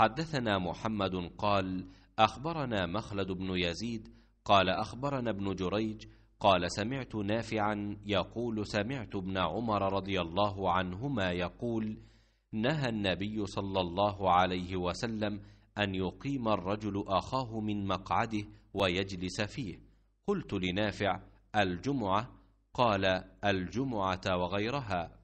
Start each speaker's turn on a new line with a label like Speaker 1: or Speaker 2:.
Speaker 1: حدثنا محمد
Speaker 2: قال اخبرنا مخلد بن يزيد قال اخبرنا ابن جريج قال سمعت نافعا يقول سمعت ابن عمر رضي الله عنهما يقول نهى النبي صلى الله عليه وسلم ان يقيم الرجل اخاه من مقعده ويجلس فيه قلت لنافع
Speaker 1: الجمعه قال الجمعه وغيرها